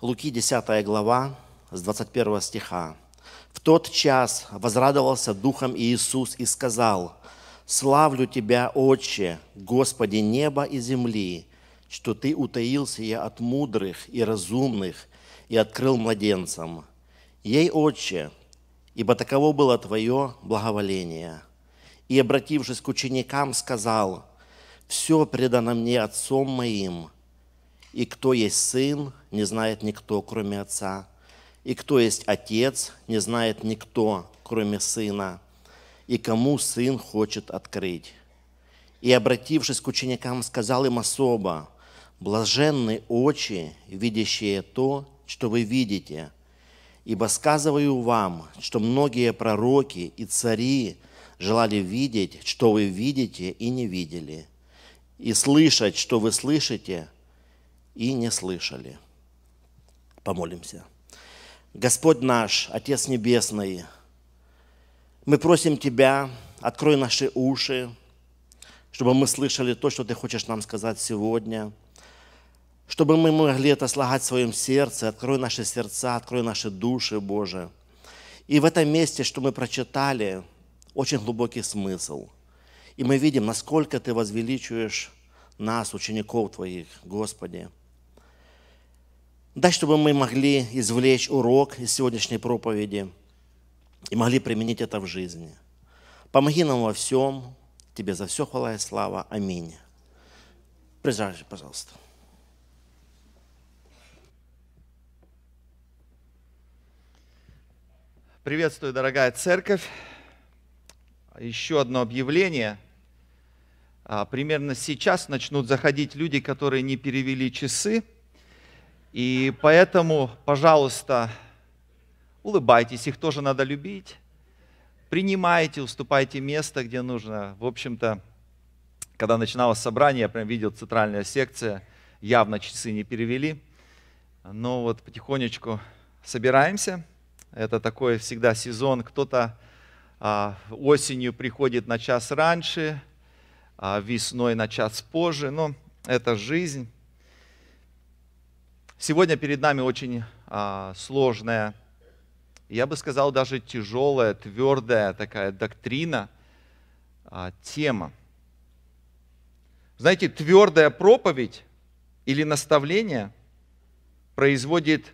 Луки 10 глава с 21 стиха. «В тот час возрадовался Духом Иисус и сказал, «Славлю Тебя, Отче, Господи неба и земли, что Ты утаился я от мудрых и разумных и открыл младенцам. Ей, Отче, ибо таково было Твое благоволение». И, обратившись к ученикам, сказал, «Все предано мне Отцом моим, и кто есть сын, не знает никто, кроме отца. И кто есть отец, не знает никто, кроме сына. И кому сын хочет открыть. И, обратившись к ученикам, сказал им особо, «Блаженны очи, видящие то, что вы видите, ибо сказываю вам, что многие пророки и цари желали видеть, что вы видите и не видели, и слышать, что вы слышите – и не слышали. Помолимся. Господь наш, Отец Небесный, мы просим Тебя, открой наши уши, чтобы мы слышали то, что Ты хочешь нам сказать сегодня, чтобы мы могли это слагать в своем сердце, открой наши сердца, открой наши души, Боже. И в этом месте, что мы прочитали, очень глубокий смысл. И мы видим, насколько Ты возвеличиваешь нас, учеников Твоих, Господи. Дай, чтобы мы могли извлечь урок из сегодняшней проповеди и могли применить это в жизни. Помоги нам во всем. Тебе за все хвала и слава. Аминь. Призрачи, пожалуйста. Приветствую, дорогая церковь. Еще одно объявление. А, примерно сейчас начнут заходить люди, которые не перевели часы. И поэтому, пожалуйста, улыбайтесь, их тоже надо любить. Принимайте, уступайте место, где нужно. В общем-то, когда начиналось собрание, я прям видел центральная секция, явно часы не перевели. Но ну вот потихонечку собираемся. Это такой всегда сезон. Кто-то а, осенью приходит на час раньше, а, весной на час позже. Но ну, это жизнь. Сегодня перед нами очень а, сложная, я бы сказал, даже тяжелая, твердая такая доктрина, а, тема. Знаете, твердая проповедь или наставление производит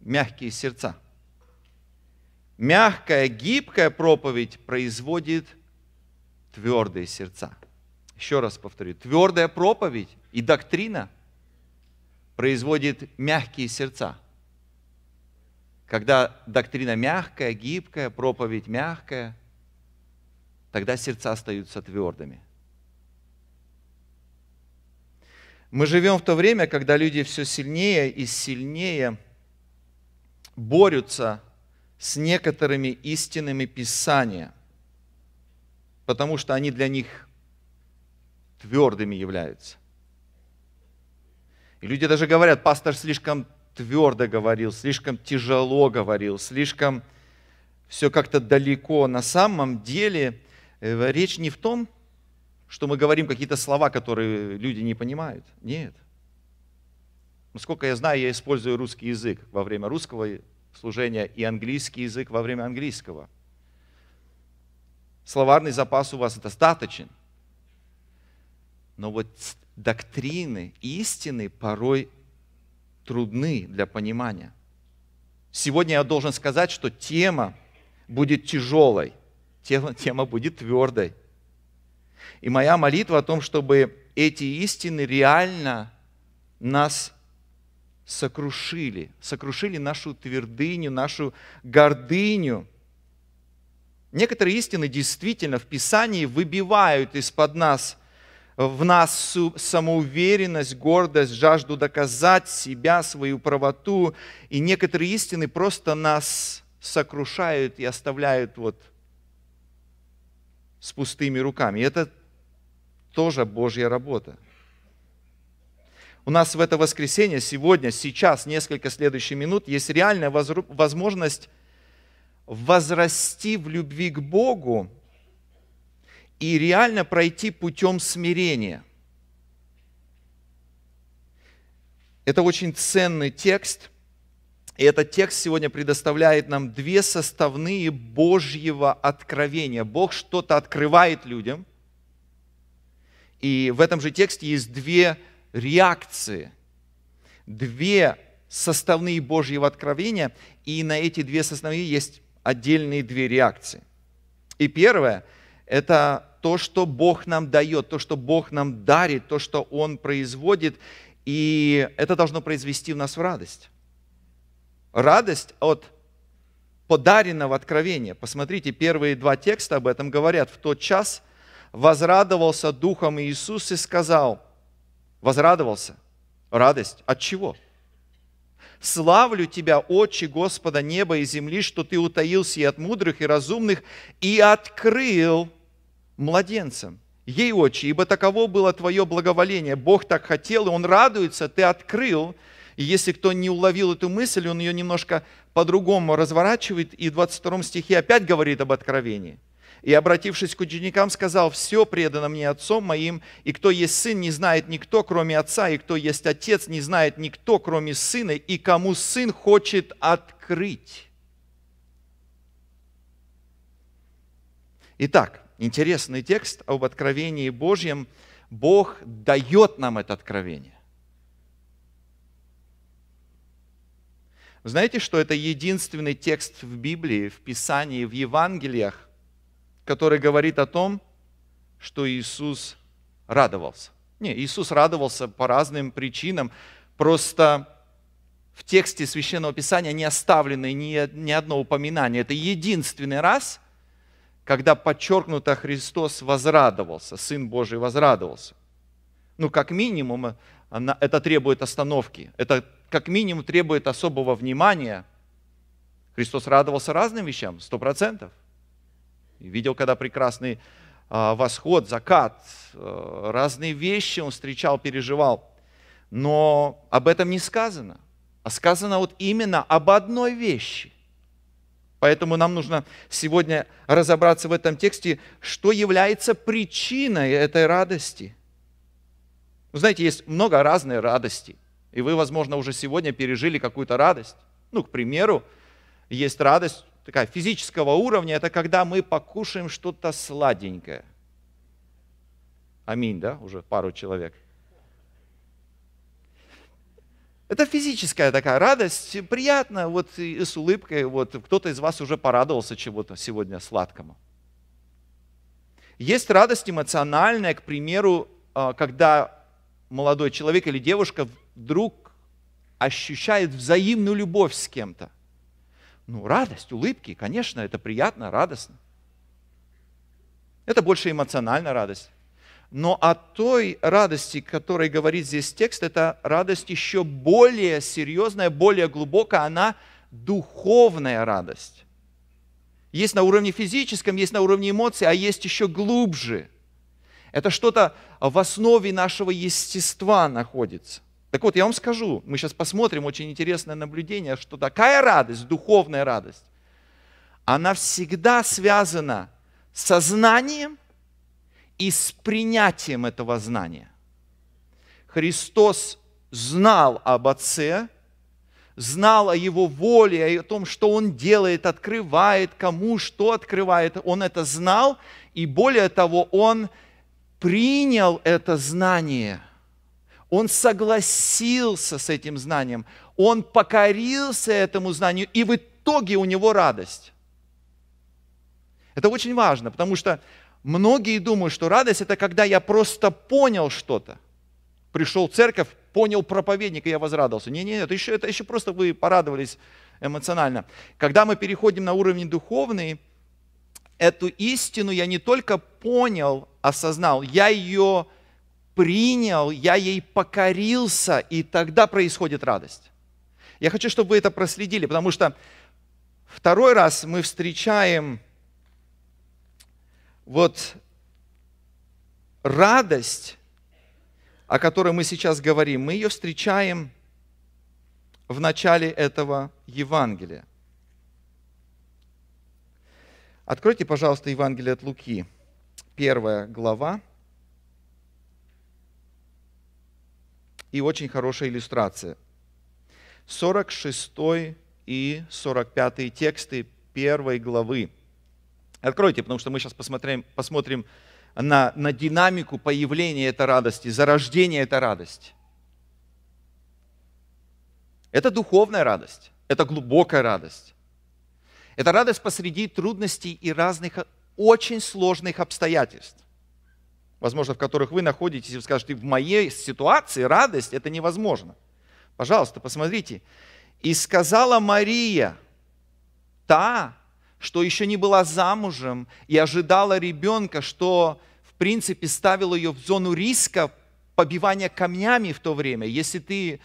мягкие сердца. Мягкая, гибкая проповедь производит твердые сердца. Еще раз повторю, твердая проповедь и доктрина – производит мягкие сердца. Когда доктрина мягкая, гибкая, проповедь мягкая, тогда сердца остаются твердыми. Мы живем в то время, когда люди все сильнее и сильнее борются с некоторыми истинами Писания, потому что они для них твердыми являются. И люди даже говорят, пастор слишком твердо говорил, слишком тяжело говорил, слишком все как-то далеко. На самом деле э, речь не в том, что мы говорим какие-то слова, которые люди не понимают. Нет. Насколько я знаю, я использую русский язык во время русского служения и английский язык во время английского. Словарный запас у вас достаточен. Но вот доктрины, истины порой трудны для понимания. Сегодня я должен сказать, что тема будет тяжелой, тема, тема будет твердой. И моя молитва о том, чтобы эти истины реально нас сокрушили, сокрушили нашу твердыню, нашу гордыню. Некоторые истины действительно в Писании выбивают из-под нас – в нас самоуверенность, гордость, жажду доказать себя, свою правоту. И некоторые истины просто нас сокрушают и оставляют вот с пустыми руками. И это тоже Божья работа. У нас в это воскресенье, сегодня, сейчас, несколько следующих минут, есть реальная возможность возрасти в любви к Богу, и реально пройти путем смирения. Это очень ценный текст, и этот текст сегодня предоставляет нам две составные Божьего откровения. Бог что-то открывает людям, и в этом же тексте есть две реакции, две составные Божьего откровения, и на эти две составные есть отдельные две реакции. И первое – это то, что Бог нам дает, то, что Бог нам дарит, то, что Он производит, и это должно произвести в нас в радость. Радость от подаренного откровения. Посмотрите, первые два текста об этом говорят. В тот час возрадовался Духом Иисус и сказал, возрадовался, радость, от чего? Славлю Тебя, Отче Господа неба и земли, что Ты утаился и от мудрых, и разумных, и открыл младенцем. Ей очи, ибо таково было твое благоволение. Бог так хотел, и он радуется, ты открыл. И если кто не уловил эту мысль, он ее немножко по-другому разворачивает. И в 22 стихе опять говорит об откровении. И, обратившись к ученикам, сказал, «Все предано мне Отцом моим, и кто есть Сын, не знает никто, кроме Отца, и кто есть Отец, не знает никто, кроме Сына, и кому Сын хочет открыть». Итак, интересный текст об откровении Божьем. Бог дает нам это откровение. знаете, что это единственный текст в Библии, в Писании, в Евангелиях, который говорит о том, что Иисус радовался. Не, Иисус радовался по разным причинам, просто в тексте Священного Писания не оставлено ни, ни одно упоминание. Это единственный раз, когда подчеркнуто Христос возрадовался, Сын Божий возрадовался. Ну, как минимум, это требует остановки, это как минимум требует особого внимания. Христос радовался разным вещам, сто процентов. Видел, когда прекрасный а, восход, закат, э, разные вещи он встречал, переживал. Но об этом не сказано, а сказано вот именно об одной вещи. Поэтому нам нужно сегодня разобраться в этом тексте, что является причиной этой радости. Вы знаете, есть много разной радости. И вы, возможно, уже сегодня пережили какую-то радость. Ну, к примеру, есть радость такая физического уровня, это когда мы покушаем что-то сладенькое. Аминь, да, уже пару человек. Это физическая такая радость, приятно, вот и с улыбкой, вот кто-то из вас уже порадовался чего-то сегодня сладкому. Есть радость эмоциональная, к примеру, а, когда молодой человек или девушка вдруг ощущает взаимную любовь с кем-то. Ну, радость, улыбки, конечно, это приятно, радостно. Это больше эмоциональная радость. Но о той радости, которой говорит здесь текст, это радость еще более серьезная, более глубокая, она духовная радость. Есть на уровне физическом, есть на уровне эмоций, а есть еще глубже. Это что-то в основе нашего естества находится. Так вот, я вам скажу, мы сейчас посмотрим очень интересное наблюдение, что такая радость, духовная радость, она всегда связана с сознанием и с принятием этого знания. Христос знал об Отце, знал о Его воле, о том, что Он делает, открывает, кому что открывает. Он это знал, и более того, Он принял это знание. Он согласился с этим знанием, он покорился этому знанию, и в итоге у него радость. Это очень важно, потому что Многие думают, что радость это когда я просто понял что-то. Пришел в церковь, понял проповедника, я возрадовался. Не, не, это еще, это еще просто вы порадовались эмоционально. Когда мы переходим на уровень духовный, эту истину я не только понял, осознал, я ее принял, я ей покорился, и тогда происходит радость. Я хочу, чтобы вы это проследили, потому что второй раз мы встречаем вот радость, о которой мы сейчас говорим, мы ее встречаем в начале этого Евангелия. Откройте, пожалуйста, Евангелие от Луки, первая глава. И очень хорошая иллюстрация. 46 и 45 тексты первой главы. Откройте, потому что мы сейчас посмотрим, посмотрим на, на динамику появления этой радости, зарождения этой радости. Это духовная радость, это глубокая радость. Это радость посреди трудностей и разных очень сложных обстоятельств, возможно, в которых вы находитесь, и вы скажете, в моей ситуации радость – это невозможно. Пожалуйста, посмотрите. «И сказала Мария, та, что еще не была замужем и ожидала ребенка, что, в принципе, ставило ее в зону риска побивания камнями в то время. Если ты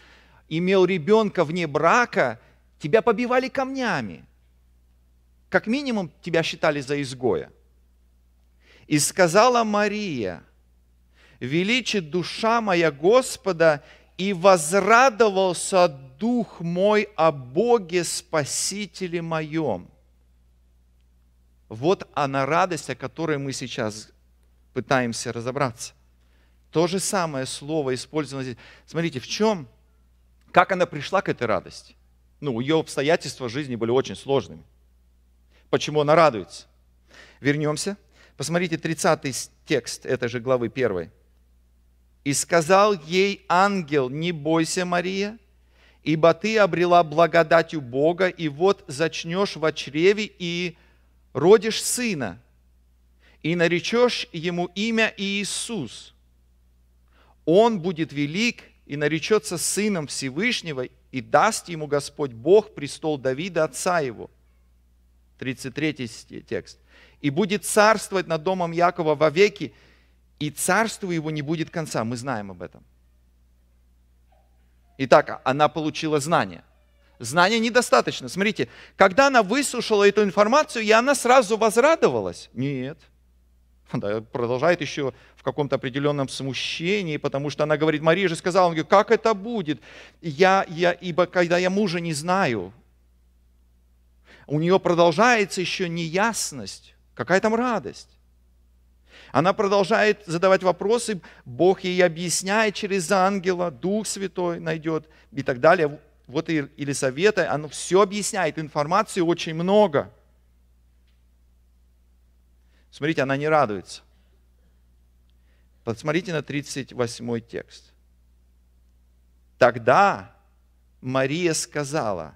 имел ребенка вне брака, тебя побивали камнями. Как минимум, тебя считали за изгоя. И сказала Мария, «Величит душа моя Господа, и возрадовался дух мой о Боге Спасителе моем» Вот она радость, о которой мы сейчас пытаемся разобраться. То же самое слово использовано здесь. Смотрите, в чем, как она пришла к этой радости? Ну, ее обстоятельства жизни были очень сложными. Почему она радуется? Вернемся. Посмотрите 30 текст этой же главы 1. «И сказал ей ангел, не бойся, Мария, ибо ты обрела благодать у Бога, и вот зачнешь во чреве и родишь сына, и наречешь ему имя Иисус. Он будет велик и наречется сыном Всевышнего, и даст ему Господь Бог престол Давида, отца его. 33 текст. «И будет царствовать над домом Якова вовеки, и царству его не будет конца». Мы знаем об этом. Итак, а она получила знание. Знания недостаточно. Смотрите, когда она выслушала эту информацию, и она сразу возрадовалась? Нет. Она продолжает еще в каком-то определенном смущении, потому что она говорит, Мария же сказала, он говорит, как это будет? Я, я, ибо когда я мужа не знаю, у нее продолжается еще неясность, какая там радость. Она продолжает задавать вопросы, Бог ей объясняет через ангела, Дух Святой найдет и так далее вот и Елисавета, оно все объясняет, информации очень много. Смотрите, она не радуется. Посмотрите на 38 текст. Тогда Мария сказала,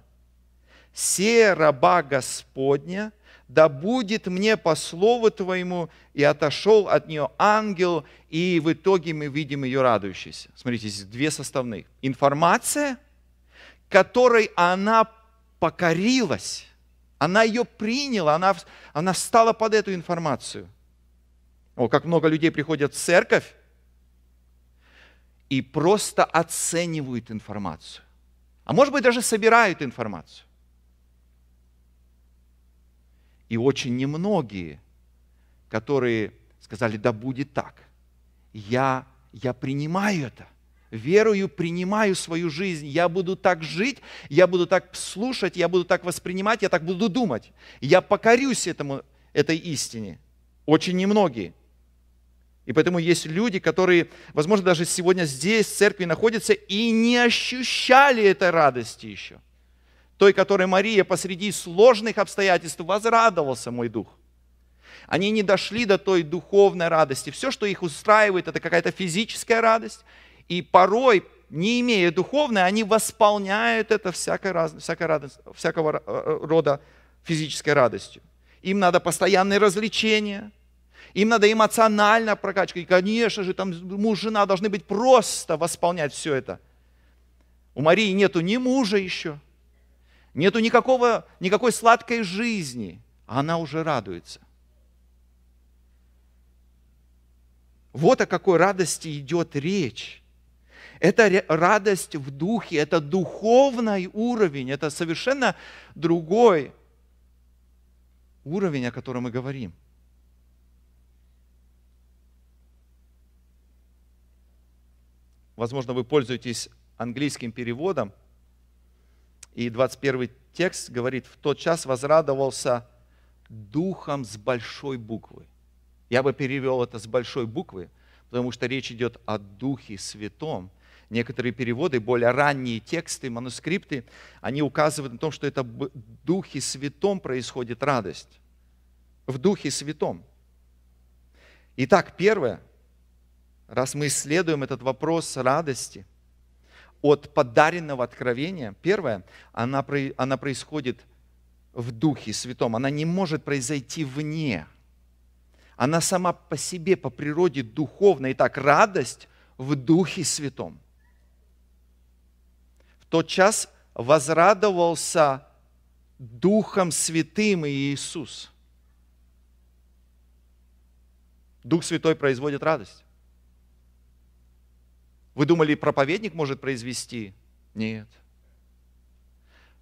«Се раба Господня, да будет мне по слову Твоему, и отошел от нее ангел, и в итоге мы видим ее радующейся. Смотрите, здесь две составных. Информация – которой она покорилась, она ее приняла, она, она стала под эту информацию. О, как много людей приходят в церковь и просто оценивают информацию. А может быть, даже собирают информацию. И очень немногие, которые сказали, да будет так, я, я принимаю это верую принимаю свою жизнь. Я буду так жить, я буду так слушать, я буду так воспринимать, я так буду думать. Я покорюсь этому, этой истине. Очень немногие. И поэтому есть люди, которые, возможно, даже сегодня здесь, в церкви находятся и не ощущали этой радости еще. Той, которой Мария посреди сложных обстоятельств возрадовался мой дух. Они не дошли до той духовной радости. Все, что их устраивает, это какая-то физическая радость и порой, не имея духовной, они восполняют это всякой, раз, всякой радость, всякого э, э, рода физической радостью. Им надо постоянные развлечения, им надо эмоционально прокачка. И, конечно же, там муж, жена должны быть просто восполнять все это. У Марии нету ни мужа еще, нету никакого, никакой сладкой жизни, а она уже радуется. Вот о какой радости идет речь. Это радость в духе, это духовный уровень, это совершенно другой уровень, о котором мы говорим. Возможно, вы пользуетесь английским переводом. И 21 текст говорит, в тот час возрадовался духом с большой буквы. Я бы перевел это с большой буквы, потому что речь идет о Духе Святом – Некоторые переводы, более ранние тексты, манускрипты, они указывают на то, что это в Духе Святом происходит радость. В Духе Святом. Итак, первое, раз мы исследуем этот вопрос радости от подаренного откровения, первое, она, она происходит в Духе Святом, она не может произойти вне. Она сама по себе, по природе духовна. Итак, радость в Духе Святом тотчас возрадовался Духом Святым и Иисус. Дух Святой производит радость. Вы думали, проповедник может произвести? Нет.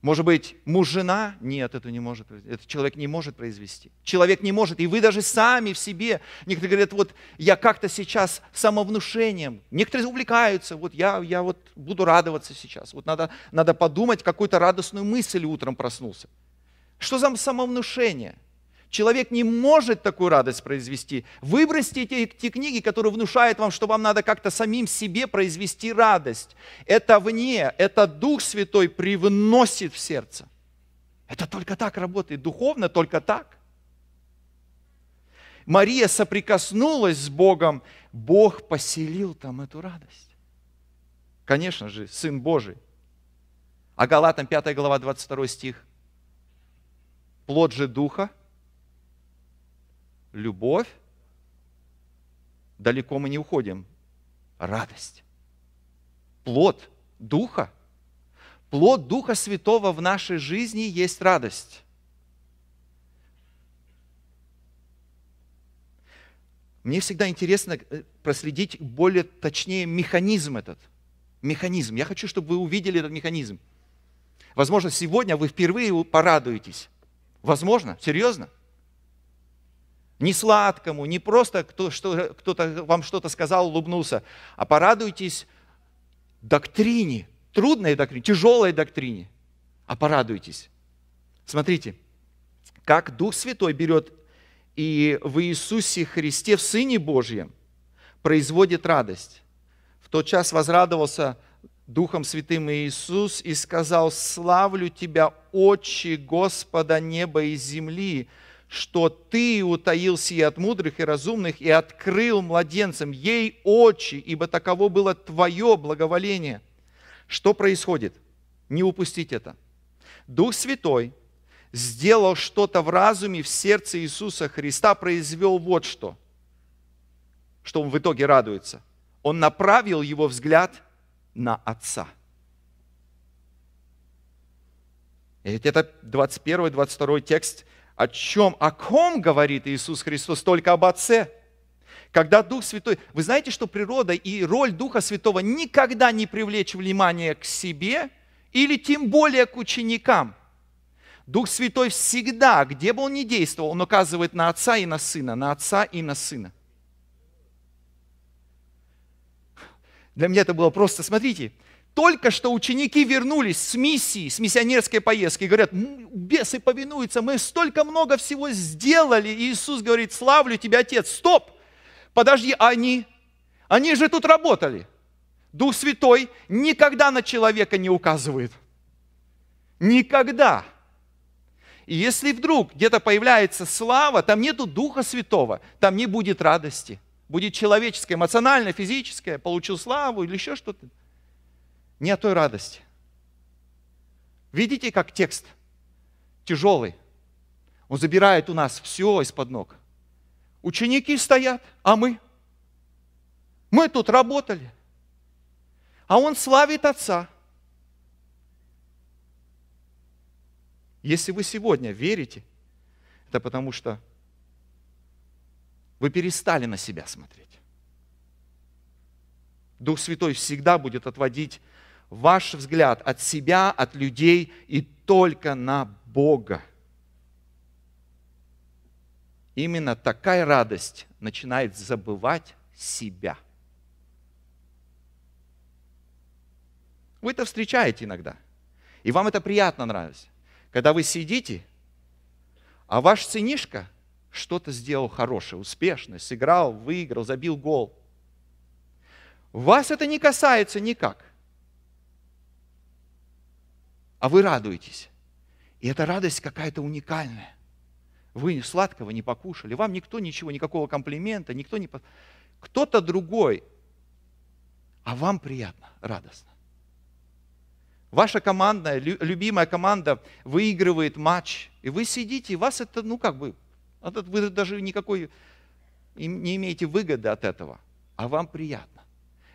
Может быть, муж-жена? Нет, это не может. Это человек не может произвести. Человек не может. И вы даже сами в себе. Некоторые говорят, вот я как-то сейчас самовнушением. Некоторые увлекаются. Вот я, я вот буду радоваться сейчас. Вот надо, надо подумать, какую-то радостную мысль утром проснулся. Что за самовнушение? Человек не может такую радость произвести. Выбросьте те, те книги, которые внушают вам, что вам надо как-то самим себе произвести радость. Это вне, это Дух Святой привносит в сердце. Это только так работает, духовно только так. Мария соприкоснулась с Богом, Бог поселил там эту радость. Конечно же, Сын Божий. А Галатам 5 глава 22 стих. Плод же Духа – любовь, далеко мы не уходим. Радость. Плод Духа. Плод Духа Святого в нашей жизни есть радость. Мне всегда интересно э, проследить более точнее механизм этот. Механизм. Я хочу, чтобы вы увидели этот механизм. Возможно, сегодня вы впервые порадуетесь. Возможно, серьезно не сладкому, не просто кто, что, кто-то вам что-то сказал, улыбнулся, а порадуйтесь доктрине, трудной доктрине, тяжелой доктрине, а порадуйтесь. Смотрите, как Дух Святой берет и в Иисусе Христе, в Сыне Божьем, производит радость. В тот час возрадовался Духом Святым Иисус и сказал, «Славлю Тебя, Отче Господа неба и земли, что ты утаил сие от мудрых и разумных и открыл младенцам ей очи, ибо таково было твое благоволение. Что происходит? Не упустить это. Дух Святой сделал что-то в разуме, в сердце Иисуса Христа, произвел вот что, что он в итоге радуется. Он направил его взгляд на Отца. И ведь это 21-22 текст – о чем, о ком говорит Иисус Христос, только об Отце. Когда Дух Святой... Вы знаете, что природа и роль Духа Святого никогда не привлечь внимание к себе или тем более к ученикам. Дух Святой всегда, где бы он ни действовал, он указывает на Отца и на Сына, на Отца и на Сына. Для меня это было просто, смотрите, только что ученики вернулись с миссии, с миссионерской поездки, и говорят, бесы повинуются, мы столько много всего сделали. И Иисус говорит, славлю тебя, Отец, стоп, подожди, а они, они же тут работали. Дух Святой никогда на человека не указывает. Никогда. И если вдруг где-то появляется слава, там нету Духа Святого, там не будет радости. Будет человеческое, эмоциональное, физическое, получил славу или еще что-то не о той радости. Видите, как текст тяжелый. Он забирает у нас все из-под ног. Ученики стоят, а мы? Мы тут работали. А он славит Отца. Если вы сегодня верите, это потому что вы перестали на себя смотреть. Дух Святой всегда будет отводить ваш взгляд от себя, от людей и только на Бога. Именно такая радость начинает забывать себя. Вы это встречаете иногда. И вам это приятно нравится. Когда вы сидите, а ваш сынишка что-то сделал хорошее, успешное, сыграл, выиграл, забил гол. Вас это не касается никак а вы радуетесь. И эта радость какая-то уникальная. Вы сладкого не покушали, вам никто ничего, никакого комплимента, никто не... Кто-то другой, а вам приятно, радостно. Ваша командная любимая команда выигрывает матч, и вы сидите, и вас это, ну как бы, вы даже никакой не имеете выгоды от этого, а вам приятно.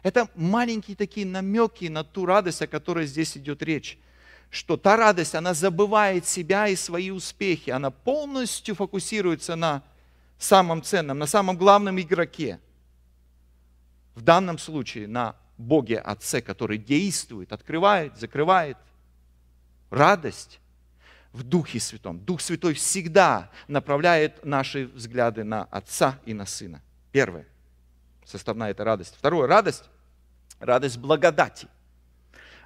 Это маленькие такие намеки на ту радость, о которой здесь идет речь что та радость, она забывает себя и свои успехи, она полностью фокусируется на самом ценном, на самом главном игроке. В данном случае на Боге Отце, который действует, открывает, закрывает. Радость в Духе Святом. Дух Святой всегда направляет наши взгляды на Отца и на Сына. Первое. Составная это радость. Второе. Радость. Радость благодати.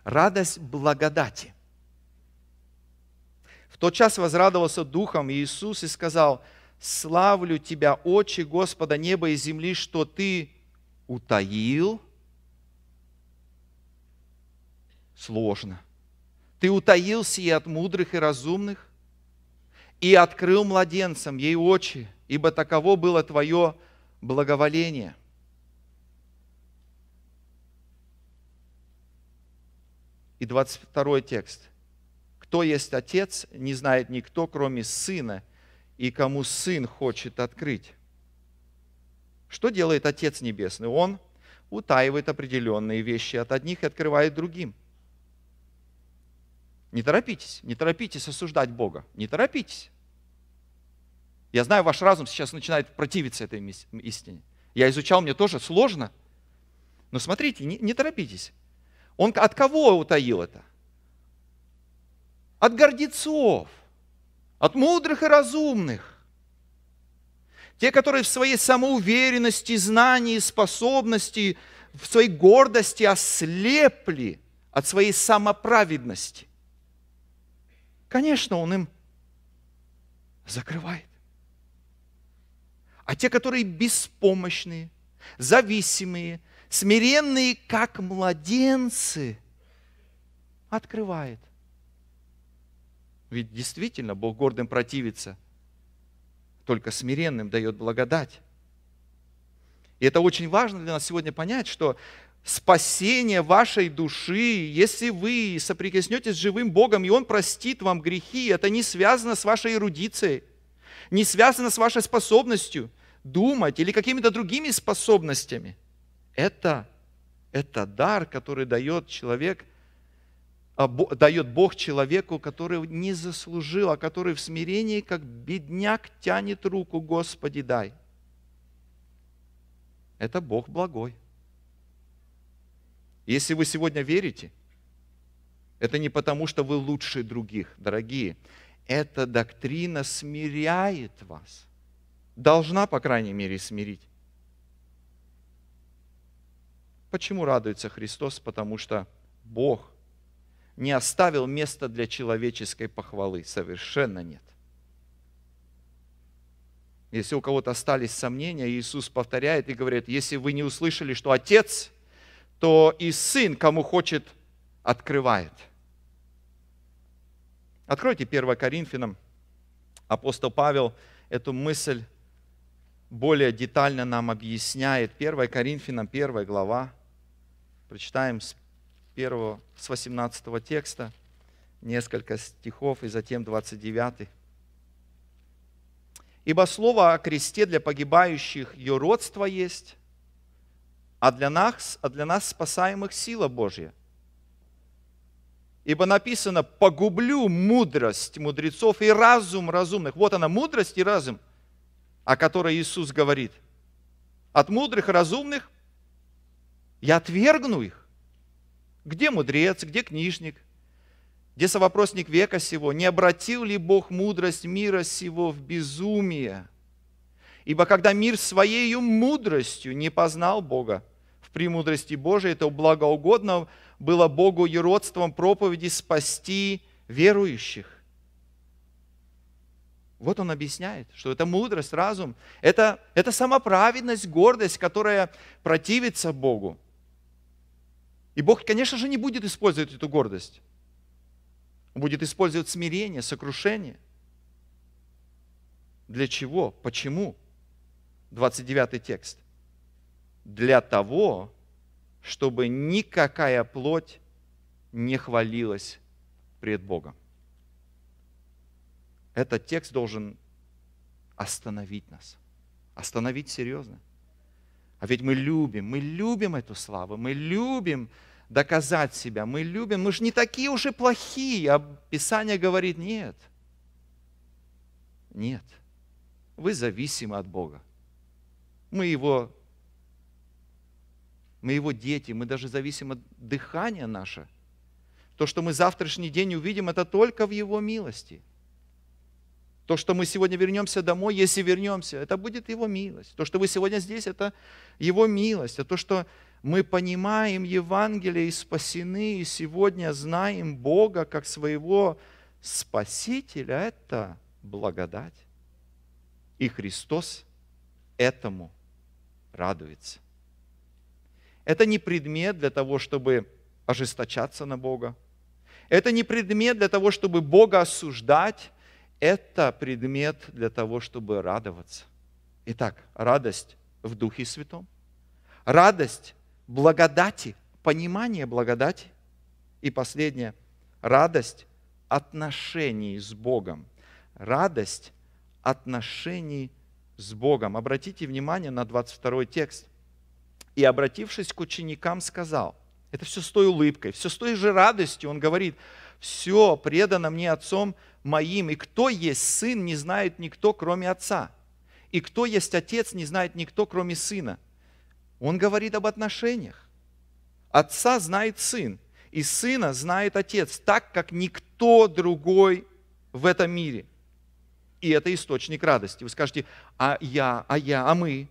Радость благодати – тот час возрадовался духом Иисус и сказал, «Славлю Тебя, очи Господа неба и земли, что Ты утаил». Сложно. «Ты утаил сие от мудрых и разумных, и открыл младенцам ей очи, ибо таково было Твое благоволение». И 22 текст. Кто есть Отец, не знает никто, кроме Сына, и кому Сын хочет открыть. Что делает Отец Небесный? Он утаивает определенные вещи от одних и открывает другим. Не торопитесь, не торопитесь осуждать Бога, не торопитесь. Я знаю, ваш разум сейчас начинает противиться этой истине. Я изучал, мне тоже сложно. Но смотрите, не, не торопитесь. Он от кого утаил это? от гордецов, от мудрых и разумных, те, которые в своей самоуверенности, знании, способности, в своей гордости ослепли от своей самоправедности. Конечно, он им закрывает. А те, которые беспомощные, зависимые, смиренные, как младенцы, открывает. Ведь действительно Бог гордым противится, только смиренным дает благодать. И это очень важно для нас сегодня понять, что спасение вашей души, если вы соприкоснетесь с живым Богом, и Он простит вам грехи, это не связано с вашей эрудицией, не связано с вашей способностью думать или какими-то другими способностями. Это, это дар, который дает человек а, дает Бог человеку, который не заслужил, а который в смирении, как бедняк, тянет руку, Господи, дай. Это Бог благой. Если вы сегодня верите, это не потому, что вы лучше других, дорогие. Эта доктрина смиряет вас. Должна, по крайней мере, смирить. Почему радуется Христос? Потому что Бог не оставил места для человеческой похвалы. Совершенно нет. Если у кого-то остались сомнения, Иисус повторяет и говорит, если вы не услышали, что Отец, то и Сын, кому хочет, открывает. Откройте 1 Коринфянам. Апостол Павел эту мысль более детально нам объясняет. 1 Коринфянам, 1 глава. Прочитаем с 1 с 18 текста, несколько стихов и затем 29. «Ибо слово о кресте для погибающих ее родство есть, а для нас, а для нас спасаемых сила Божья. Ибо написано, погублю мудрость мудрецов и разум разумных. Вот она, мудрость и разум, о которой Иисус говорит. От мудрых и разумных я отвергну их. Где мудрец, где книжник, где совопросник века сего? Не обратил ли Бог мудрость мира сего в безумие? Ибо когда мир своей мудростью не познал Бога, в премудрости Божией, то благоугодно было Богу еродством проповеди спасти верующих. Вот он объясняет, что это мудрость, разум, это, это самоправедность, гордость, которая противится Богу. И Бог, конечно же, не будет использовать эту гордость. Он будет использовать смирение, сокрушение. Для чего? Почему? 29 текст. Для того, чтобы никакая плоть не хвалилась пред Богом. Этот текст должен остановить нас. Остановить серьезно. А ведь мы любим, мы любим эту славу, мы любим доказать себя, мы любим, мы же не такие уж и плохие, а Писание говорит, нет, нет, вы зависимы от Бога. Мы Его, мы Его дети, мы даже зависим от дыхания наше. То, что мы завтрашний день увидим, это только в Его милости – то, что мы сегодня вернемся домой, если вернемся, это будет Его милость. То, что вы сегодня здесь, это Его милость. А то, что мы понимаем Евангелие и спасены, и сегодня знаем Бога как своего Спасителя, это благодать. И Христос этому радуется. Это не предмет для того, чтобы ожесточаться на Бога. Это не предмет для того, чтобы Бога осуждать это предмет для того, чтобы радоваться. Итак, радость в Духе Святом, радость благодати, понимание благодати и последнее, радость отношений с Богом. Радость отношений с Богом. Обратите внимание на 22 текст. «И, обратившись к ученикам, сказал». Это все с той улыбкой, все с той же радостью. Он говорит, все предано мне Отцом моим, и кто есть Сын, не знает никто, кроме Отца, и кто есть Отец, не знает никто, кроме Сына. Он говорит об отношениях. Отца знает Сын, и Сына знает Отец, так как никто другой в этом мире. И это источник радости. Вы скажете, а я, а я, а мы?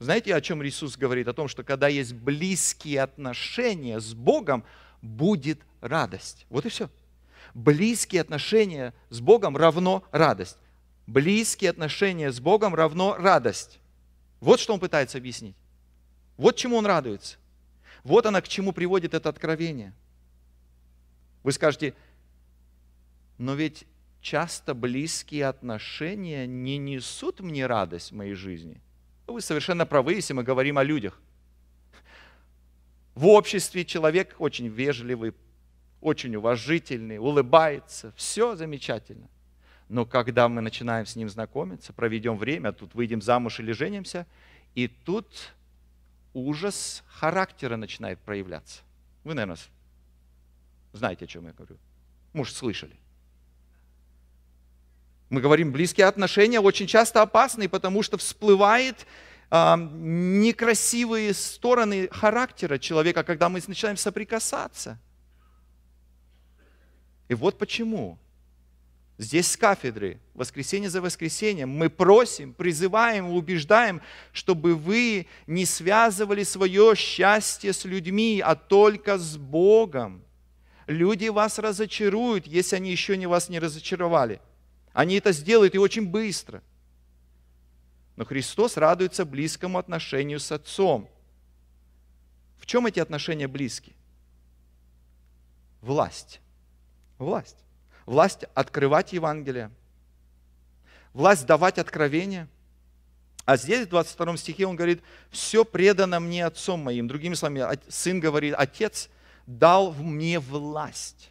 Знаете, о чем Иисус говорит? О том, что когда есть близкие отношения с Богом, будет радость. Вот и все. Близкие отношения с Богом равно радость. Близкие отношения с Богом равно радость. Вот что он пытается объяснить. Вот чему он радуется. Вот она к чему приводит это откровение. Вы скажете, но ведь часто близкие отношения не несут мне радость в моей жизни. Ну, вы совершенно правы, если мы говорим о людях – в обществе человек очень вежливый, очень уважительный, улыбается, все замечательно. Но когда мы начинаем с ним знакомиться, проведем время, а тут выйдем замуж или женимся, и тут ужас характера начинает проявляться. Вы, наверное, знаете, о чем я говорю. Может, слышали. Мы говорим, близкие отношения очень часто опасны, потому что всплывает некрасивые стороны характера человека, когда мы начинаем соприкасаться. И вот почему здесь с кафедры, воскресенье за воскресеньем, мы просим, призываем, убеждаем, чтобы вы не связывали свое счастье с людьми, а только с Богом. Люди вас разочаруют, если они еще не вас не разочаровали. Они это сделают и очень быстро – но Христос радуется близкому отношению с Отцом. В чем эти отношения близки? Власть. Власть. Власть открывать Евангелие. Власть давать откровение. А здесь в 22 стихе он говорит, все предано мне Отцом моим. Другими словами, сын говорит, Отец дал мне власть.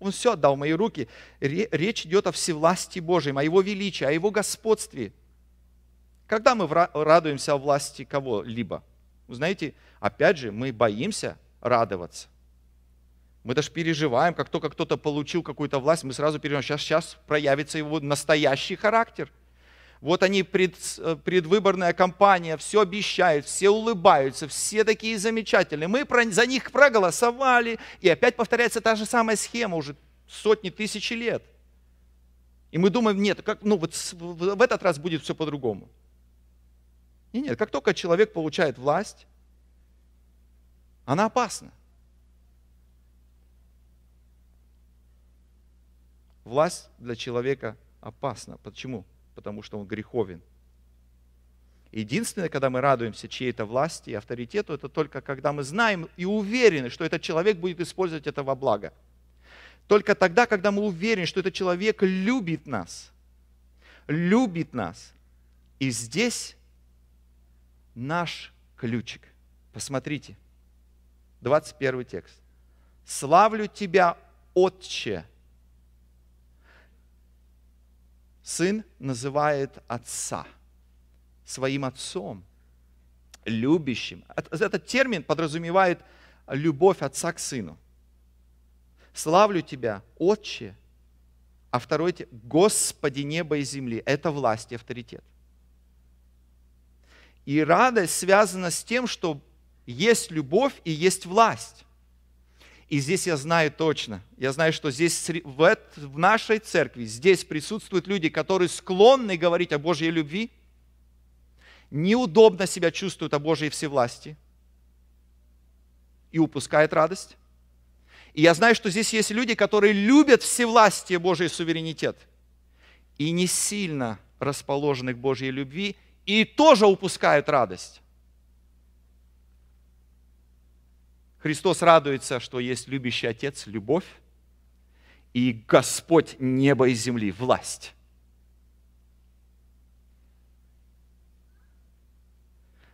Он все отдал в мои руки. Речь идет о всевластии Божьем, о Его величии, о Его господстве – когда мы радуемся власти кого-либо, вы ну, знаете, опять же, мы боимся радоваться. Мы даже переживаем, как только кто-то получил какую-то власть, мы сразу переживаем, сейчас, сейчас проявится его настоящий характер. Вот они, пред, предвыборная кампания, все обещают, все улыбаются, все такие замечательные. Мы про, за них проголосовали, и опять повторяется та же самая схема уже сотни тысяч лет. И мы думаем, нет, как, ну вот в этот раз будет все по-другому. И нет, как только человек получает власть, она опасна. Власть для человека опасна. Почему? Потому что он греховен. Единственное, когда мы радуемся чьей-то власти и авторитету, это только когда мы знаем и уверены, что этот человек будет использовать это во благо. Только тогда, когда мы уверены, что этот человек любит нас. Любит нас. И здесь наш ключик. Посмотрите, 21 текст. «Славлю Тебя, Отче!» Сын называет Отца своим Отцом, любящим. Этот термин подразумевает любовь Отца к Сыну. «Славлю Тебя, Отче!» А второй – «Господи неба и земли» – это власть и авторитет. И радость связана с тем, что есть любовь и есть власть. И здесь я знаю точно, я знаю, что здесь в нашей церкви, здесь присутствуют люди, которые склонны говорить о Божьей любви, неудобно себя чувствуют о Божьей всевласти и упускают радость. И я знаю, что здесь есть люди, которые любят всевластие Божий суверенитет и не сильно расположены к Божьей любви – и тоже упускают радость. Христос радуется, что есть любящий Отец, любовь, и Господь неба и земли, власть.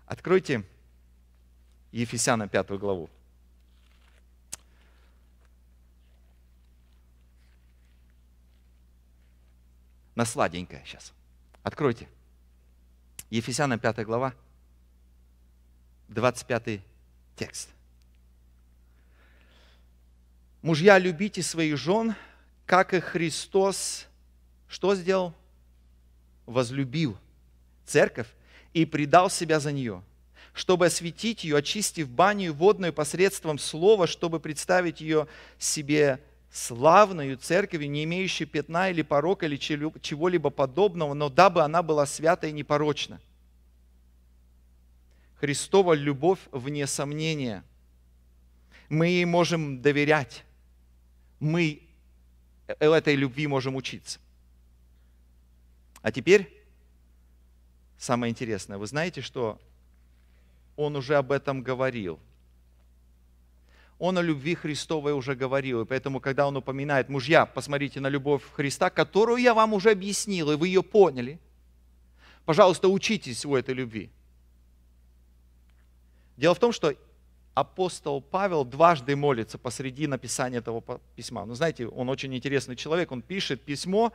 Откройте Ефесяна 5 главу. На сладенькое сейчас. Откройте. Ефесянам 5 глава, 25 текст. Мужья, любите своих жен, как и Христос, что сделал? Возлюбил церковь и предал себя за нее, чтобы осветить ее, очистив баню водную посредством слова, чтобы представить ее себе славную церковью, не имеющую пятна или порока, или чего-либо подобного, но дабы она была свята и непорочна. Христова любовь вне сомнения. Мы ей можем доверять. Мы э, этой любви можем учиться. А теперь самое интересное. Вы знаете, что он уже об этом говорил – он о любви Христовой уже говорил. И поэтому, когда он упоминает, мужья, посмотрите на любовь Христа, которую я вам уже объяснил, и вы ее поняли, пожалуйста, учитесь у этой любви. Дело в том, что апостол Павел дважды молится посреди написания этого письма. Ну, знаете, он очень интересный человек, он пишет письмо,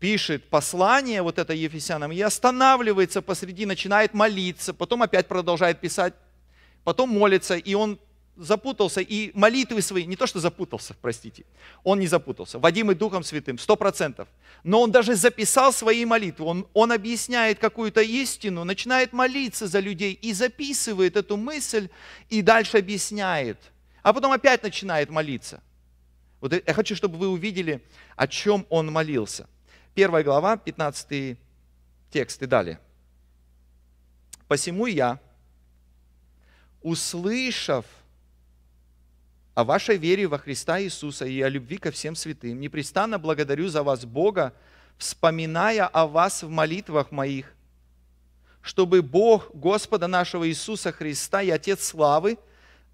пишет послание вот это Ефесянам и останавливается посреди, начинает молиться, потом опять продолжает писать, потом молится, и он запутался и молитвы свои, не то что запутался, простите, он не запутался, водимый Духом Святым, сто процентов. Но он даже записал свои молитвы, он, он объясняет какую-то истину, начинает молиться за людей и записывает эту мысль и дальше объясняет. А потом опять начинает молиться. Вот я хочу, чтобы вы увидели, о чем он молился. Первая глава, 15 текст и далее. «Посему я, услышав о вашей вере во Христа Иисуса и о любви ко всем святым. Непрестанно благодарю за вас Бога, вспоминая о вас в молитвах моих, чтобы Бог Господа нашего Иисуса Христа и Отец Славы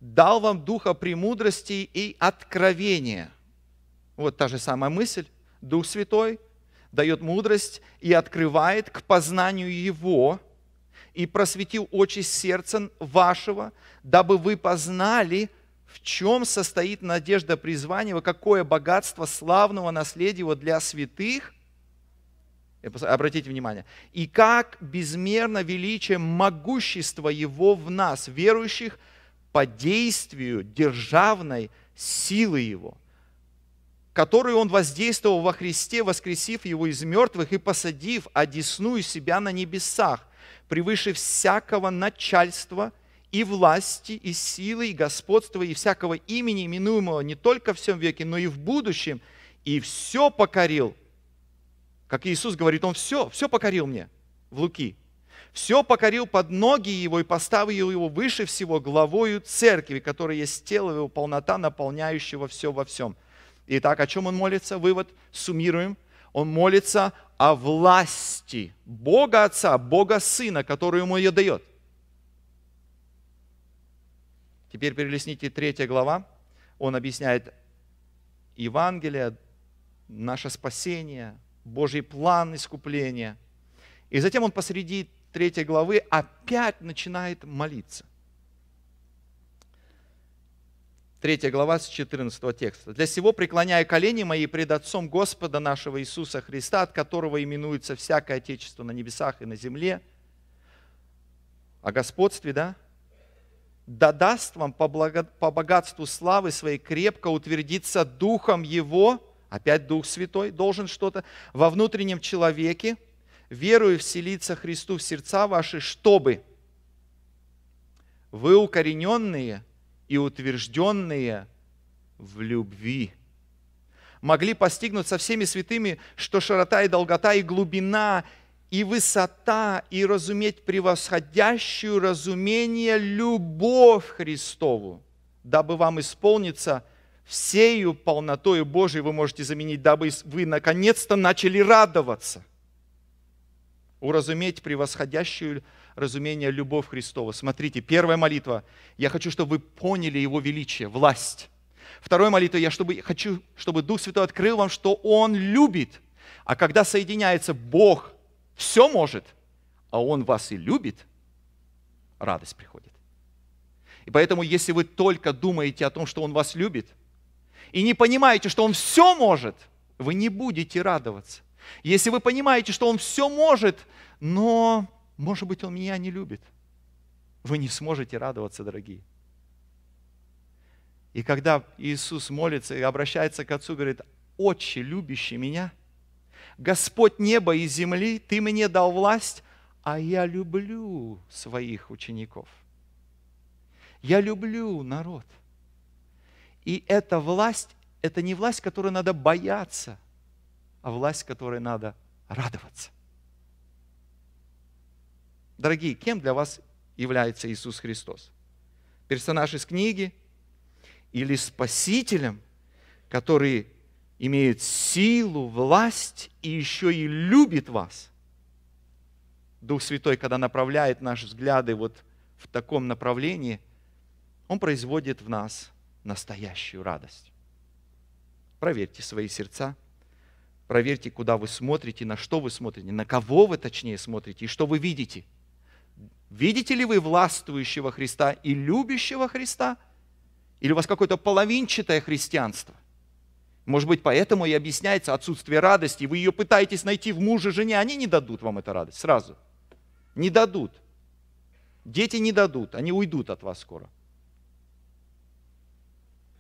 дал вам духа премудрости и откровения. Вот та же самая мысль. Дух Святой дает мудрость и открывает к познанию Его, и просветил очи сердца вашего, дабы вы познали – в чем состоит надежда призвания, его, какое богатство славного наследия его для святых? Обратите внимание. И как безмерно величие могущества его в нас, верующих, по действию державной силы его, которую он воздействовал во Христе, воскресив его из мертвых и посадив одесную себя на небесах, превыше всякого начальства – и власти, и силы, и господства, и всякого имени, именуемого не только в всем веке, но и в будущем, и все покорил. Как Иисус говорит, Он все, все покорил мне в Луки. Все покорил под ноги Его и поставил Его выше всего главою церкви, которая есть тело Его полнота, наполняющего все во всем. Итак, о чем Он молится? Вывод суммируем. Он молится о власти Бога Отца, Бога Сына, которую Ему ее дает Теперь перелесните 3 глава. Он объясняет Евангелие, наше спасение, Божий план искупления. И затем он посреди 3 главы опять начинает молиться. 3 глава с 14 текста. «Для сего преклоняя колени мои пред Отцом Господа нашего Иисуса Христа, от которого именуется всякое Отечество на небесах и на земле». О господстве, да? дадаст вам по, богатству славы своей крепко утвердиться Духом Его, опять Дух Святой должен что-то, во внутреннем человеке, верую вселиться Христу в сердца ваши, чтобы вы укорененные и утвержденные в любви могли постигнуть со всеми святыми, что широта и долгота и глубина и высота, и разуметь превосходящую разумение любовь Христову, дабы вам исполниться всею полнотою Божией, вы можете заменить, дабы вы наконец-то начали радоваться. Уразуметь превосходящую разумение любовь Христова. Смотрите, первая молитва, я хочу, чтобы вы поняли Его величие, власть. Вторая молитва, я чтобы, хочу, чтобы Дух Святой открыл вам, что Он любит. А когда соединяется Бог – все может, а Он вас и любит, радость приходит. И поэтому, если вы только думаете о том, что Он вас любит, и не понимаете, что Он все может, вы не будете радоваться. Если вы понимаете, что Он все может, но, может быть, Он меня не любит, вы не сможете радоваться, дорогие. И когда Иисус молится и обращается к Отцу, говорит, «Отче, любящий меня», – Господь неба и земли, Ты мне дал власть, а я люблю своих учеников. Я люблю народ. И эта власть, это не власть, которой надо бояться, а власть, которой надо радоваться. Дорогие, кем для вас является Иисус Христос? Персонаж из книги или спасителем, который имеет силу, власть и еще и любит вас. Дух Святой, когда направляет наши взгляды вот в таком направлении, Он производит в нас настоящую радость. Проверьте свои сердца, проверьте, куда вы смотрите, на что вы смотрите, на кого вы точнее смотрите и что вы видите. Видите ли вы властвующего Христа и любящего Христа? Или у вас какое-то половинчатое христианство – может быть, поэтому и объясняется отсутствие радости. Вы ее пытаетесь найти в муже, жене, они не дадут вам эту радость сразу. Не дадут. Дети не дадут, они уйдут от вас скоро.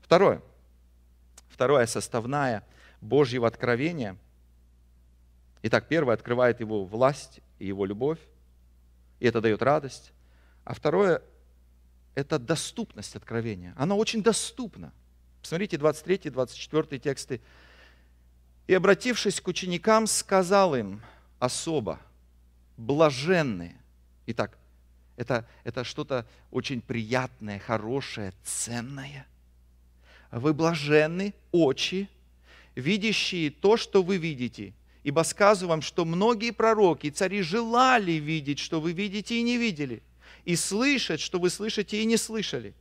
Второе. Вторая составная Божьего откровения. Итак, первое открывает его власть и его любовь, и это дает радость. А второе – это доступность откровения. Оно очень доступно – Посмотрите 23, 24 тексты. «И, обратившись к ученикам, сказал им особо, блаженные». Итак, это, это что-то очень приятное, хорошее, ценное. «Вы блаженны, очи, видящие то, что вы видите, ибо сказываю вам, что многие пророки и цари желали видеть, что вы видите и не видели, и слышать, что вы слышите и не слышали».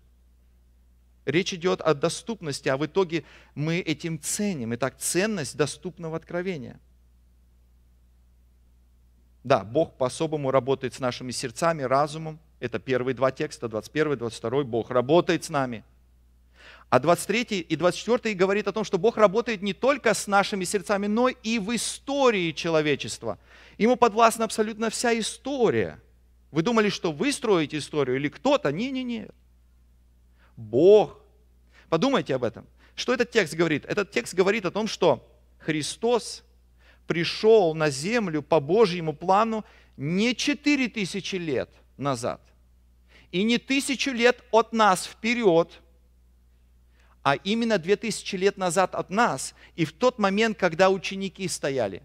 Речь идет о доступности, а в итоге мы этим ценим. Итак, ценность доступного откровения. Да, Бог по-особому работает с нашими сердцами, разумом. Это первые два текста, 21, 22. Бог работает с нами. А 23 и 24 говорит о том, что Бог работает не только с нашими сердцами, но и в истории человечества. Ему подвластна абсолютно вся история. Вы думали, что вы строите историю или кто-то? Не-не-не. Бог. Подумайте об этом. Что этот текст говорит? Этот текст говорит о том, что Христос пришел на землю по Божьему плану не четыре тысячи лет назад и не тысячу лет от нас вперед, а именно две тысячи лет назад от нас и в тот момент, когда ученики стояли.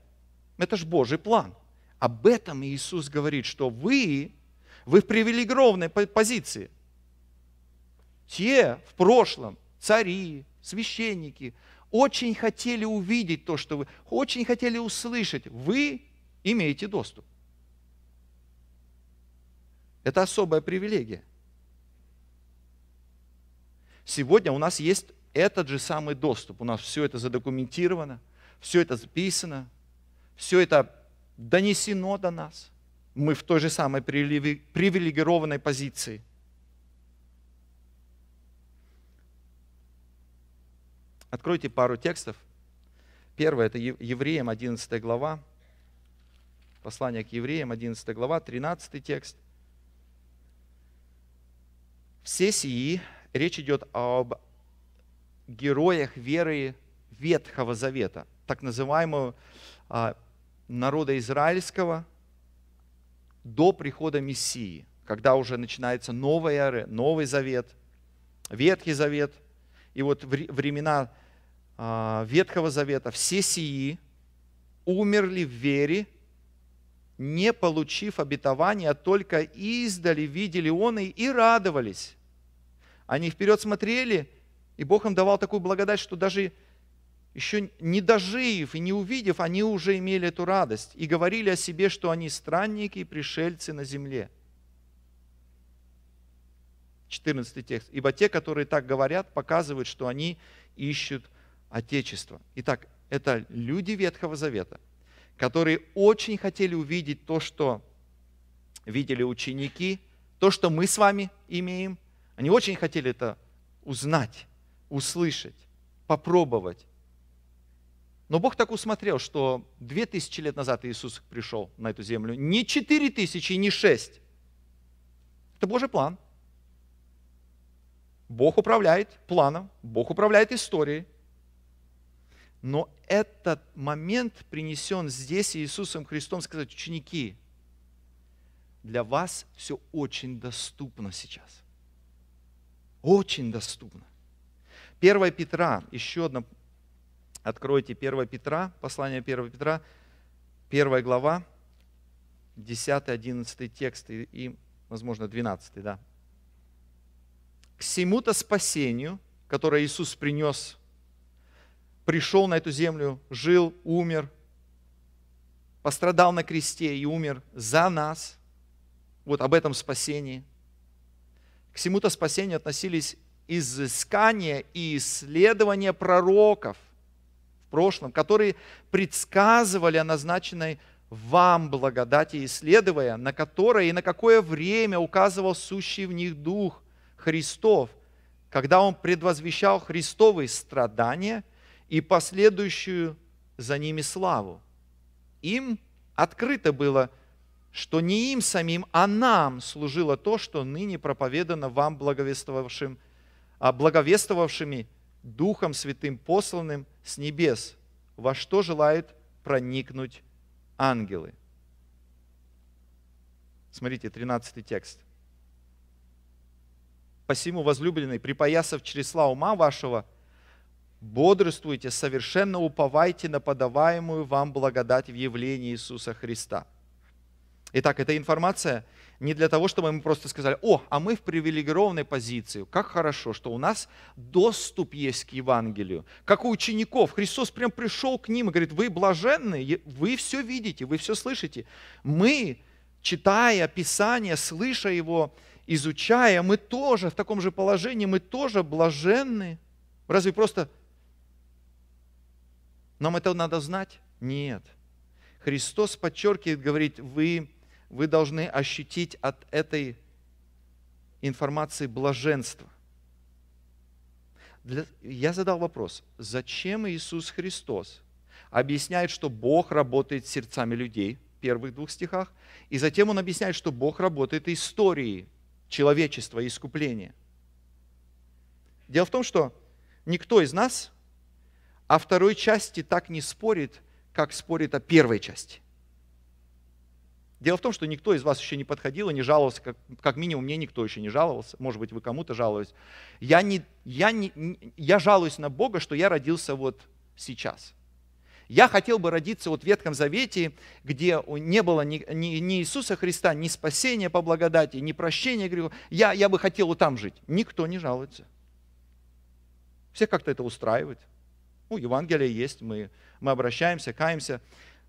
Это же Божий план. Об этом Иисус говорит, что вы, вы в привилегированной позиции – те в прошлом, цари, священники, очень хотели увидеть то, что вы, очень хотели услышать. Вы имеете доступ. Это особая привилегия. Сегодня у нас есть этот же самый доступ. У нас все это задокументировано, все это записано, все это донесено до нас. Мы в той же самой привилегированной позиции – Откройте пару текстов. Первое – это Евреям 11 глава, послание к Евреям 11 глава, 13 текст. Все сии, речь идет об героях веры Ветхого Завета, так называемого а, народа израильского до прихода Мессии, когда уже начинается новая эра, Новый Завет, Ветхий Завет. И вот времена а, Ветхого Завета, все сии умерли в вере, не получив обетования, а только издали видели он и, и радовались. Они вперед смотрели, и Бог им давал такую благодать, что даже еще не дожив и не увидев, они уже имели эту радость и говорили о себе, что они странники и пришельцы на земле. 14 текст. «Ибо те, которые так говорят, показывают, что они ищут Отечества. Итак, это люди Ветхого Завета, которые очень хотели увидеть то, что видели ученики, то, что мы с вами имеем. Они очень хотели это узнать, услышать, попробовать. Но Бог так усмотрел, что две тысячи лет назад Иисус пришел на эту землю. Не четыре тысячи, не шесть. Это Божий план. Бог управляет планом, Бог управляет историей. Но этот момент принесен здесь Иисусом Христом сказать, ученики, для вас все очень доступно сейчас. Очень доступно. 1 Петра, еще одно откройте 1 Петра, послание 1 Петра, 1 глава, 10-11 текст и, и, возможно, 12, да. К всему-то спасению, которое Иисус принес пришел на эту землю, жил, умер, пострадал на кресте и умер за нас. Вот об этом спасении. К всему-то спасению относились изыскания и исследования пророков в прошлом, которые предсказывали о назначенной вам благодати, исследуя, на которое и на какое время указывал сущий в них Дух Христов, когда Он предвозвещал Христовые страдания – и последующую за ними славу. Им открыто было, что не им самим, а нам служило то, что ныне проповедано вам благовествовавшим, а, благовествовавшими Духом Святым, посланным с небес, во что желают проникнуть ангелы. Смотрите, 13 текст. «Посему, возлюбленный, припоясав чресла ума вашего – бодрствуйте, совершенно уповайте на подаваемую вам благодать в явлении Иисуса Христа. Итак, эта информация не для того, чтобы мы просто сказали, о, а мы в привилегированной позиции, как хорошо, что у нас доступ есть к Евангелию. Как у учеников, Христос прям пришел к ним и говорит, вы блаженны, вы все видите, вы все слышите. Мы, читая Писание, слыша его, изучая, мы тоже в таком же положении, мы тоже блаженны. Разве просто нам это надо знать? Нет. Христос подчеркивает, говорит, вы, вы должны ощутить от этой информации блаженство. Для, я задал вопрос, зачем Иисус Христос объясняет, что Бог работает сердцами людей в первых двух стихах, и затем он объясняет, что Бог работает историей человечества и искупления. Дело в том, что никто из нас о второй части так не спорит, как спорит о первой части. Дело в том, что никто из вас еще не подходил и не жаловался, как, как минимум мне никто еще не жаловался, может быть, вы кому-то жаловались. Я, не, я, не, я жалуюсь на Бога, что я родился вот сейчас. Я хотел бы родиться вот в Ветхом Завете, где не было ни, ни, ни Иисуса Христа, ни спасения по благодати, ни прощения грехов. Я, я бы хотел вот там жить. Никто не жалуется. Все как-то это устраивает. Ну, Евангелие есть, мы, мы обращаемся, каемся,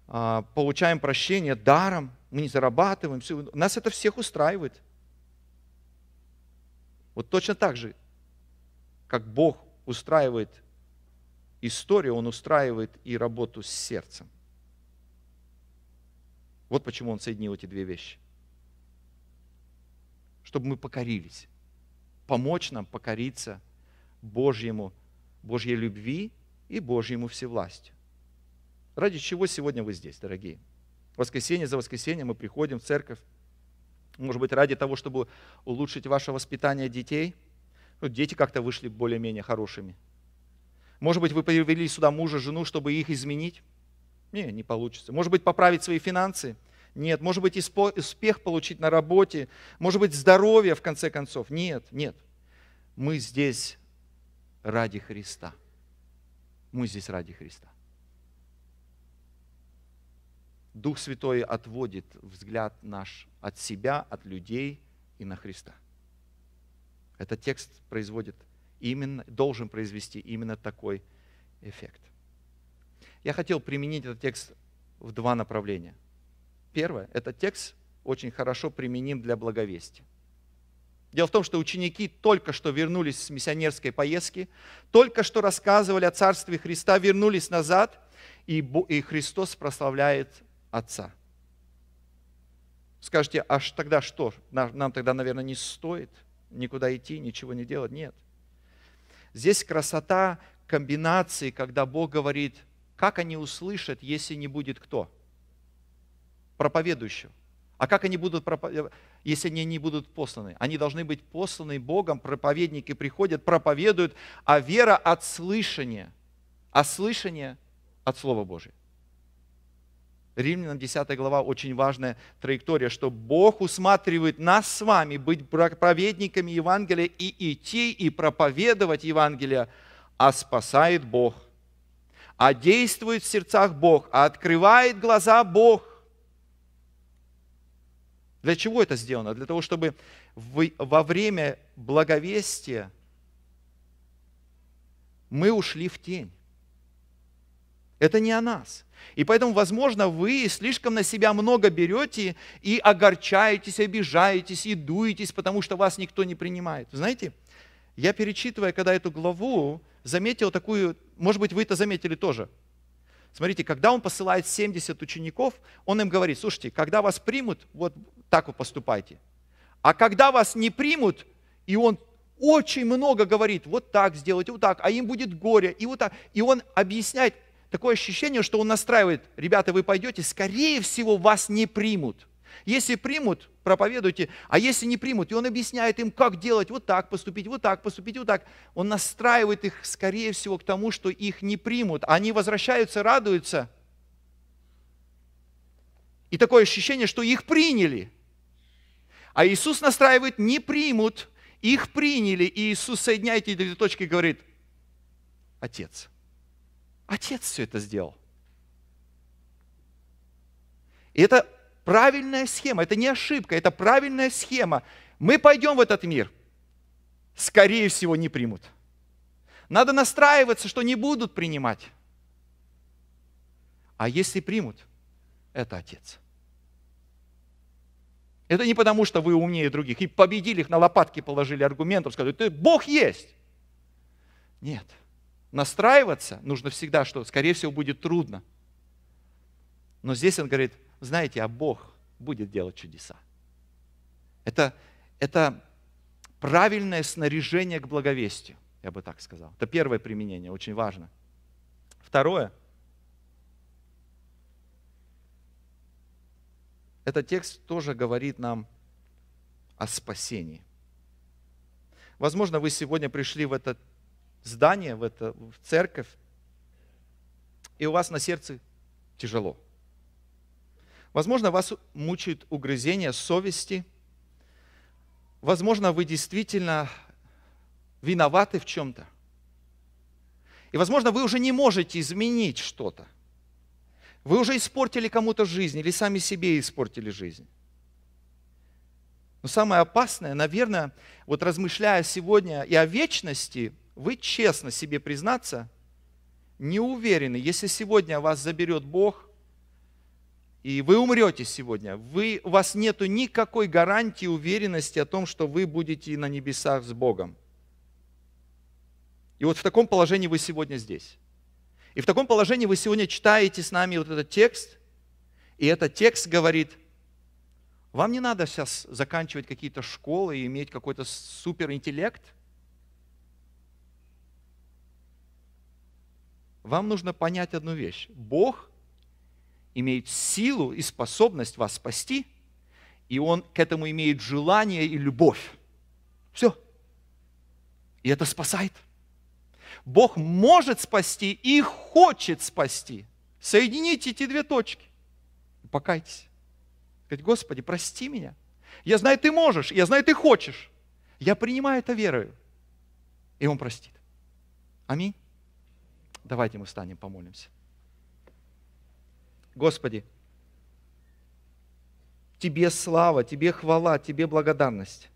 а, получаем прощение даром, мы не зарабатываем. Все. Нас это всех устраивает. Вот точно так же, как Бог устраивает историю, Он устраивает и работу с сердцем. Вот почему Он соединил эти две вещи. Чтобы мы покорились. Помочь нам покориться Божьему, Божьей любви – и Божьему всевластью. Ради чего сегодня вы здесь, дорогие? Воскресенье за воскресенье мы приходим в церковь. Может быть, ради того, чтобы улучшить ваше воспитание детей? Ну, дети как-то вышли более-менее хорошими. Может быть, вы привели сюда мужа, жену, чтобы их изменить? Не, не получится. Может быть, поправить свои финансы? Нет. Может быть, успех получить на работе? Может быть, здоровье, в конце концов? Нет, нет. Мы здесь ради Христа. Мы здесь ради Христа. Дух Святой отводит взгляд наш от себя, от людей и на Христа. Этот текст производит именно, должен произвести именно такой эффект. Я хотел применить этот текст в два направления. Первое, этот текст очень хорошо применим для благовестия. Дело в том, что ученики только что вернулись с миссионерской поездки, только что рассказывали о Царстве Христа, вернулись назад, и Христос прославляет Отца. Скажите, а тогда что? нам тогда, наверное, не стоит никуда идти, ничего не делать? Нет. Здесь красота комбинации, когда Бог говорит, как они услышат, если не будет кто? Проповедующего. А как они будут, проповед... Э, если они не будут посланы? Они должны быть посланы Богом, проповедники приходят, проповедуют, а вера от слышания, а слышание от Слова Божия. Римлянам 10 глава очень важная траектория, что Бог усматривает нас с вами быть проповедниками Евангелия и идти и проповедовать Евангелие, а спасает Бог, а действует в сердцах Бог, а открывает глаза Бог, для чего это сделано? Для того, чтобы во время благовестия мы ушли в тень. Это не о нас. И поэтому, возможно, вы слишком на себя много берете и огорчаетесь, обижаетесь и дуетесь, потому что вас никто не принимает. Знаете, я перечитывая, когда эту главу, заметил такую, может быть, вы это заметили тоже – Смотрите, когда он посылает 70 учеников, он им говорит, слушайте, когда вас примут, вот так вы поступайте. А когда вас не примут, и он очень много говорит, вот так сделайте, вот так, а им будет горе, и вот так. И он объясняет, такое ощущение, что он настраивает, ребята, вы пойдете, скорее всего, вас не примут. Если примут, проповедуйте, а если не примут, и он объясняет им, как делать, вот так поступить, вот так поступить, вот так. Он настраивает их, скорее всего, к тому, что их не примут. Они возвращаются, радуются. И такое ощущение, что их приняли. А Иисус настраивает, не примут, их приняли. И Иисус соединяет эти две точки и говорит, Отец. Отец все это сделал. И это правильная схема, это не ошибка, это правильная схема. Мы пойдем в этот мир, скорее всего, не примут. Надо настраиваться, что не будут принимать. А если примут, это Отец. Это не потому, что вы умнее других и победили их, на лопатки положили аргументов, сказали, ты Бог есть. Нет. Настраиваться нужно всегда, что, скорее всего, будет трудно. Но здесь он говорит, знаете, а Бог будет делать чудеса. Это, это правильное снаряжение к благовестию, я бы так сказал. Это первое применение, очень важно. Второе. Этот текст тоже говорит нам о спасении. Возможно, вы сегодня пришли в это здание, в, это, в церковь, и у вас на сердце тяжело – Возможно, вас мучает угрызение совести. Возможно, вы действительно виноваты в чем-то. И, возможно, вы уже не можете изменить что-то. Вы уже испортили кому-то жизнь или сами себе испортили жизнь. Но самое опасное, наверное, вот размышляя сегодня и о вечности, вы честно себе признаться, не уверены, если сегодня вас заберет Бог – и вы умрете сегодня. Вы, у вас нет никакой гарантии, уверенности о том, что вы будете на небесах с Богом. И вот в таком положении вы сегодня здесь. И в таком положении вы сегодня читаете с нами вот этот текст, и этот текст говорит, вам не надо сейчас заканчивать какие-то школы и иметь какой-то суперинтеллект. Вам нужно понять одну вещь. Бог имеет силу и способность вас спасти, и Он к этому имеет желание и любовь. Все. И это спасает. Бог может спасти и хочет спасти. Соедините эти две точки. покайтесь. Говорит, Господи, прости меня. Я знаю, ты можешь, я знаю, ты хочешь. Я принимаю это верою. И Он простит. Аминь. Давайте мы встанем, помолимся. Господи, Тебе слава, Тебе хвала, Тебе благодарность.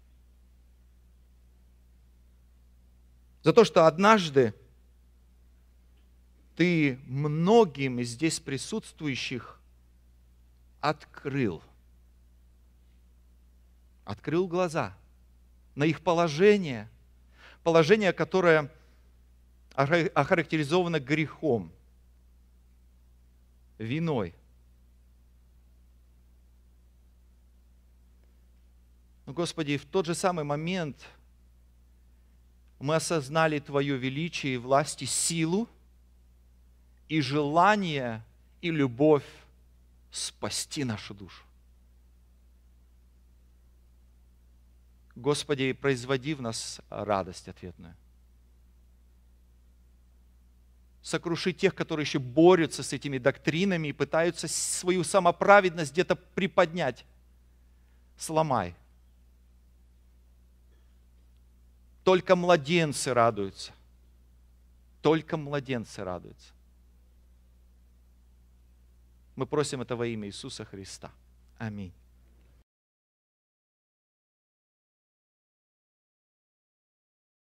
За то, что однажды Ты многим из здесь присутствующих открыл. Открыл глаза на их положение, положение, которое охарактеризовано грехом – виной. Но, ну, Господи, в тот же самый момент мы осознали Твое величие и власть, и силу, и желание, и любовь спасти нашу душу. Господи, производи в нас радость ответную сокрушить тех, которые еще борются с этими доктринами и пытаются свою самоправедность где-то приподнять. Сломай. Только младенцы радуются. Только младенцы радуются. Мы просим этого имя Иисуса Христа. Аминь.